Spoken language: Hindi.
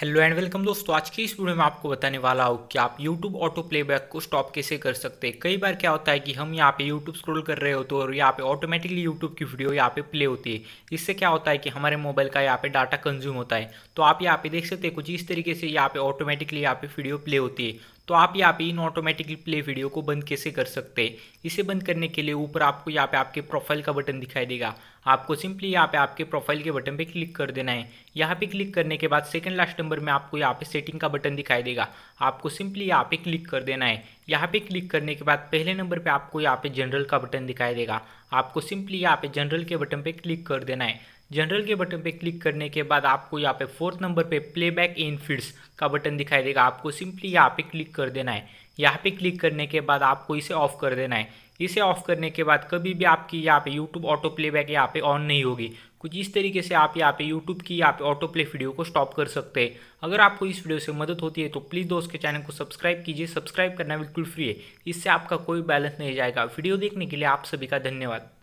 हेलो एंड वेलकम दोस्तों आज की इस वीडियो में आपको बताने वाला हूँ कि आप यूट्यूब ऑटो प्लेबैक को स्टॉप कैसे कर सकते हैं कई बार क्या होता है कि हम यहाँ पे यूट्यूब स्क्रॉल कर रहे होते हैं और यहाँ पे ऑटोमेटिकली यूट्यूब की वीडियो यहाँ पे प्ले होती है इससे क्या होता है कि हमारे मोबाइल का यहाँ पे डाटा कंज्यूम होता है तो आप यहाँ पे देख सकते हैं कुछ इस तरीके से यहाँ पे ऑटोमेटिकली यहाँ पे वीडियो प्ले होती है तो आप यहाँ पे इन ऑटोमेटिकली प्ले वीडियो को बंद कैसे कर सकते हैं इसे बंद करने के लिए ऊपर आपको यहाँ पे आपके प्रोफाइल का बटन दिखाई देगा आपको सिंपली यहाँ पे आपके प्रोफाइल के बटन पे क्लिक कर देना है यहाँ पे क्लिक करने के बाद सेकंड लास्ट नंबर में आपको यहाँ पे सेटिंग का बटन दिखाई देगा आपको सिंपली यहाँ पे क्लिक कर देना है यहाँ पे क्लिक करने के बाद पहले नंबर पर आपको यहाँ पे जनरल का बटन दिखाई देगा आपको सिंपली यहाँ पे जनरल के बटन पे क्लिक कर देना है जनरल के बटन पे क्लिक करने के बाद आपको यहाँ पे फोर्थ नंबर पे प्लेबैक इन फीड्स का बटन दिखाई देगा आपको सिंपली यहाँ पे क्लिक कर देना है यहाँ पे क्लिक करने के बाद आपको इसे ऑफ कर देना है इसे ऑफ करने के बाद कभी भी आपकी यहाँ पे यूट्यूब ऑटो प्लेबैक यहाँ पे ऑन नहीं होगी कुछ इस तरीके से आप यहाँ पे यूट्यूब की यहाँ पे ऑटो प्ले वीडियो को स्टॉप कर सकते हैं अगर आपको इस वीडियो से मदद होती है तो प्लीज़ दोस्त के चैनल को सब्सक्राइब कीजिए सब्सक्राइब करना बिल्कुल फ्री है इससे आपका कोई बैलेंस नहीं जाएगा वीडियो देखने के लिए आप सभी का धन्यवाद